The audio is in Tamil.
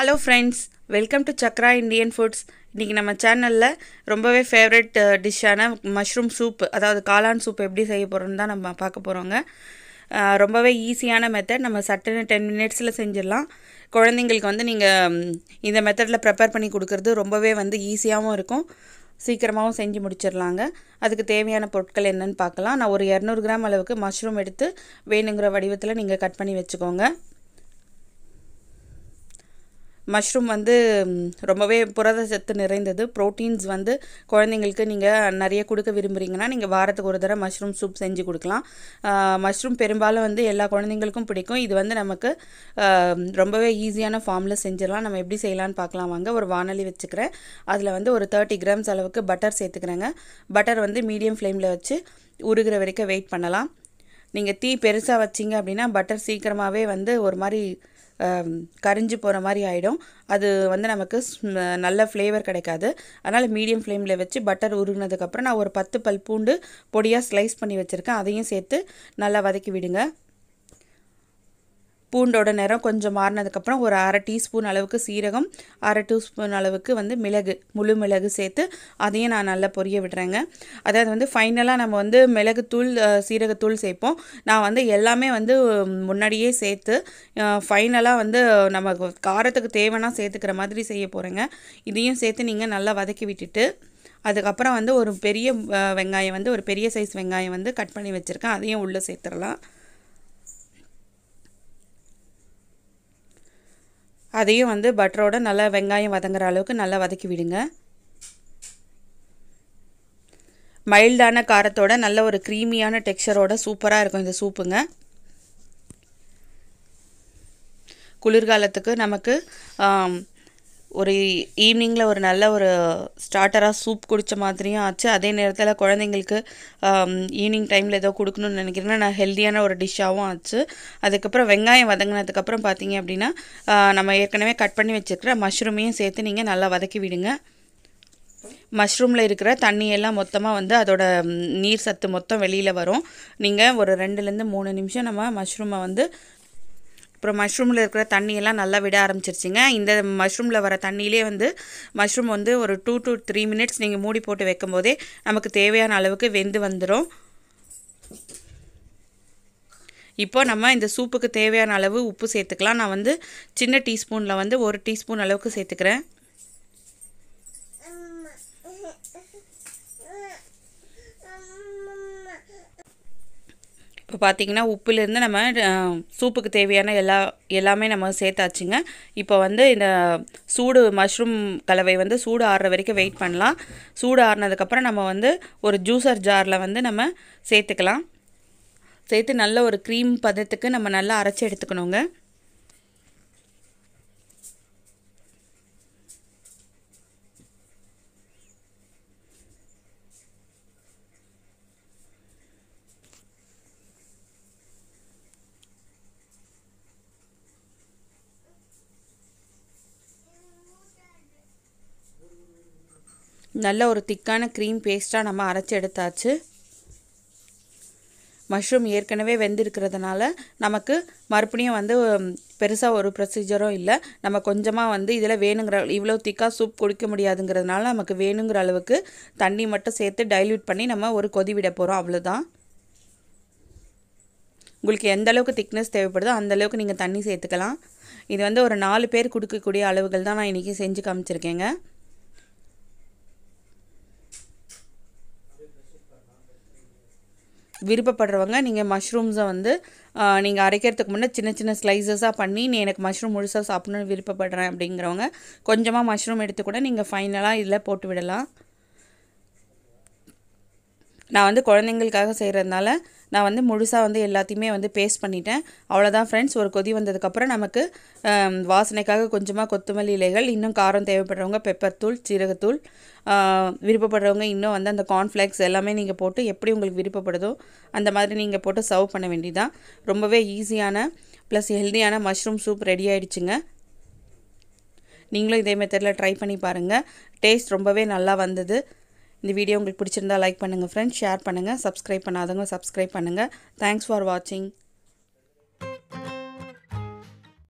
hello friends welcome to Chakra Indian foods இன்றைக்கி நம்ம சேனலில் ரொம்பவே ஃபேவரட் டிஷ்ஷான மஷ்ரூம் சூப் அதாவது காளான் சூப் எப்படி செய்ய போகிறோன்னு தான் நம்ம பார்க்க போகிறோங்க ரொம்பவே ஈஸியான மெத்தட் நம்ம சட்டன டென் மினிட்ஸில் செஞ்சிடலாம் குழந்தைங்களுக்கு வந்து நீங்கள் இந்த மெத்தடில் ப்ரிப்பேர் பண்ணி கொடுக்குறது ரொம்பவே வந்து ஈஸியாகவும் இருக்கும் சீக்கிரமாகவும் செஞ்சு முடிச்சிடலாங்க அதுக்கு தேவையான பொருட்கள் என்னென்னு பார்க்கலாம் நான் ஒரு இரநூறு கிராம் அளவுக்கு மஷ்ரூம் எடுத்து வேணுங்கிற வடிவத்தில் நீங்கள் கட் பண்ணி வச்சுக்கோங்க மஷ்ரூம் வந்து ரொம்பவே புரத சத்து நிறைந்தது ப்ரோட்டீன்ஸ் வந்து குழந்தைங்களுக்கு நீங்கள் நிறைய கொடுக்க விரும்புகிறீங்கன்னா நீங்கள் வாரத்துக்கு ஒரு தடவை மஷ்ரூம் சூப் செஞ்சு கொடுக்கலாம் மஷ்ரூம் பெரும்பாலும் வந்து எல்லா குழந்தைங்களுக்கும் பிடிக்கும் இது வந்து நமக்கு ரொம்பவே ஈஸியான ஃபார்மில் செஞ்சிடலாம் நம்ம எப்படி செய்யலான்னு பார்க்கலாம் வாங்க ஒரு வானொலி வச்சுக்கிறேன் அதில் வந்து ஒரு தேர்ட்டி கிராம்ஸ் அளவுக்கு பட்டர் சேர்த்துக்கிறேங்க பட்டர் வந்து மீடியம் ஃப்ளேமில் வச்சு உருகிற வரைக்கும் வெயிட் பண்ணலாம் நீங்கள் தீ பெருசாக வச்சிங்க அப்படின்னா பட்டர் சீக்கிரமாகவே வந்து ஒரு மாதிரி கரிஞ்சு போகிற மாதிரி ஆகிடும் அது வந்து நமக்கு நல்ல ஃப்ளேவர் கிடைக்காது அதனால் மீடியம் ஃப்ளேமில் வச்சு பட்டர் உருகினதுக்கப்புறம் நான் ஒரு பத்து பல் பூண்டு பொடியாக ஸ்லைஸ் பண்ணி வச்சுருக்கேன் அதையும் சேர்த்து நல்லா வதக்கி விடுங்க பூண்டோட நிறம் கொஞ்சம் மாறினதுக்கப்புறம் ஒரு அரை டீஸ்பூன் அளவுக்கு சீரகம் அரை டீஸ்பூன் அளவுக்கு வந்து மிளகு முழு மிளகு சேர்த்து அதையும் நான் நல்லா பொரிய விடுறேங்க அதாவது வந்து ஃபைனலாக நம்ம வந்து மிளகுத்தூள் சீரகத்தூள் சேர்ப்போம் நான் வந்து எல்லாமே வந்து முன்னாடியே சேர்த்து ஃபைனலாக வந்து நம்ம காரத்துக்கு தேவைன்னா சேர்த்துக்கிற மாதிரி செய்ய போகிறேங்க இதையும் சேர்த்து நீங்கள் நல்லா வதக்கி விட்டுட்டு அதுக்கப்புறம் வந்து ஒரு பெரிய வெங்காயம் வந்து ஒரு பெரிய சைஸ் வெங்காயம் வந்து கட் பண்ணி வச்சுருக்கேன் அதையும் உள்ளே சேர்த்துடலாம் அதையும் வந்து பட்டரோடு நல்லா வெங்காயம் வதங்குற அளவுக்கு நல்லா வதக்கி விடுங்க மைல்டான காரத்தோட நல்ல ஒரு க்ரீமியான டெக்ஸ்டரோட சூப்பராக இருக்கும் இந்த சூப்புங்க குளிர்காலத்துக்கு நமக்கு ஒரு ஈவினிங்கில் ஒரு நல்ல ஒரு ஸ்டார்டராக சூப் குடித்த மாதிரியும் ஆச்சு அதே நேரத்தில் குழந்தைங்களுக்கு ஈவினிங் டைமில் ஏதோ கொடுக்கணும்னு நினைக்கிறேன்னா நான் ஹெல்த்தியான ஒரு டிஷ்ஷாகவும் ஆச்சு அதுக்கப்புறம் வெங்காயம் வதங்கினதுக்கப்புறம் பார்த்தீங்க அப்படின்னா நம்ம ஏற்கனவே கட் பண்ணி வச்சுருக்கிற மஷ்ரூமையும் சேர்த்து நீங்கள் நல்லா வதக்கி விடுங்க மஷ்ரூமில் இருக்கிற தண்ணியெல்லாம் மொத்தமாக வந்து அதோட நீர் சத்து மொத்தம் வெளியில் வரும் நீங்கள் ஒரு ரெண்டுலேருந்து மூணு நிமிஷம் நம்ம மஷ்ரூமை வந்து அப்புறம் மஷ்ரூமில் இருக்கிற தண்ணியெல்லாம் நல்லா விட ஆரம்பிச்சிருச்சிங்க இந்த மஷ்ரூமில் வர தண்ணியிலே வந்து மஷ்ரூம் வந்து ஒரு டூ டு த்ரீ மினிட்ஸ் நீங்கள் மூடி போட்டு வைக்கும் போதே நமக்கு தேவையான அளவுக்கு வெந்து வந்துடும் இப்போ நம்ம இந்த சூப்புக்கு தேவையான அளவு உப்பு சேர்த்துக்கலாம் நான் வந்து சின்ன டீஸ்பூனில் வந்து ஒரு டீஸ்பூன் அளவுக்கு சேர்த்துக்கிறேன் இப்போ பார்த்திங்கன்னா உப்புலேருந்து நம்ம சூப்புக்கு தேவையான எல்லா எல்லாமே நம்ம சேர்த்தாச்சுங்க இப்போ வந்து இந்த சூடு மஷ்ரூம் கலவை வந்து சூடு ஆடுற வரைக்கும் வெயிட் பண்ணலாம் சூடு ஆறுனதுக்கப்புறம் நம்ம வந்து ஒரு ஜூஸர் ஜாரில் வந்து நம்ம சேர்த்துக்கலாம் சேர்த்து நல்ல ஒரு க்ரீம் பதத்துக்கு நம்ம நல்லா அரைச்சி எடுத்துக்கணுங்க நல்ல ஒரு திக்கான க்ரீம் பேஸ்ட்டாக நம்ம அரைச்சி எடுத்தாச்சு மஷ்ரூம் ஏற்கனவே வெந்திருக்கிறதுனால நமக்கு மறுபடியும் வந்து பெருசாக ஒரு ப்ரொசீஜரும் இல்லை நம்ம கொஞ்சமாக வந்து இதில் வேணுங்கிற இவ்வளோ திக்காக சூப் குடிக்க முடியாதுங்கிறதுனால நமக்கு வேணுங்கிற அளவுக்கு தண்ணி மட்டும் சேர்த்து டைல்யூட் பண்ணி நம்ம ஒரு கொதி விட போகிறோம் அவ்வளோதான் உங்களுக்கு எந்த அளவுக்கு திக்னஸ் தேவைப்படுதோ அந்த அளவுக்கு நீங்கள் தண்ணி சேர்த்துக்கலாம் இது வந்து ஒரு நாலு பேர் கொடுக்கக்கூடிய அளவுகள் தான் நான் இன்றைக்கி செஞ்சு காமிச்சிருக்கேங்க விருப்பப்படுறவங்க நீங்கள் மஷ்ரூம்ஸை வந்து நீங்கள் அரைக்கிறதுக்கு முன்னே சின்ன சின்ன ஸ்லைசஸாக பண்ணி நீ எனக்கு மஷ்ரூம் முழுசாக சாப்பிட்ணுன்னு விருப்பப்படுறேன் அப்படிங்கிறவங்க கொஞ்சமாக மஷ்ரூம் எடுத்து கூட நீங்கள் ஃபைனலாக இதில் போட்டு விடலாம் நான் வந்து குழந்தைங்களுக்காக செய்கிறதுனால நான் வந்து முழுசாக வந்து எல்லாத்தையுமே வந்து பேஸ்ட் பண்ணிட்டேன் அவ்வளோதான் ஃப்ரெண்ட்ஸ் ஒரு கொதி வந்ததுக்கப்புறம் நமக்கு வாசனைக்காக கொஞ்சமாக கொத்தமல்லி இலைகள் இன்னும் காரம் தேவைப்படுறவங்க பெப்பர் தூள் சீரகத்தூள் விருப்பப்படுறவங்க இன்னும் வந்து அந்த கார்ன்ஃப்ளேக்ஸ் எல்லாமே நீங்கள் போட்டு எப்படி உங்களுக்கு விருப்பப்படுதோ அந்த மாதிரி நீங்கள் போட்டு சர்வ் பண்ண வேண்டியதான் ரொம்பவே ஈஸியான ப்ளஸ் ஹெல்தியான மஷ்ரூம் சூப் ரெடி ஆகிடுச்சுங்க நீங்களும் இதே மெத்தடில் ட்ரை பண்ணி பாருங்கள் டேஸ்ட் ரொம்பவே நல்லா வந்தது இந்த வீடியோ உங்களுக்கு பிடிச்சிருந்தா லைக் பண்ணுங்கள் ஃப்ரெண்ட்ஸ் ஷேர் பண்ணுங்கள் சப்ஸ்கிரைப் பண்ணாதவங்க சப்ஸ்கிரைப் பண்ணுங்கள் தேங்க்ஸ் ஃபார் வாட்சிங்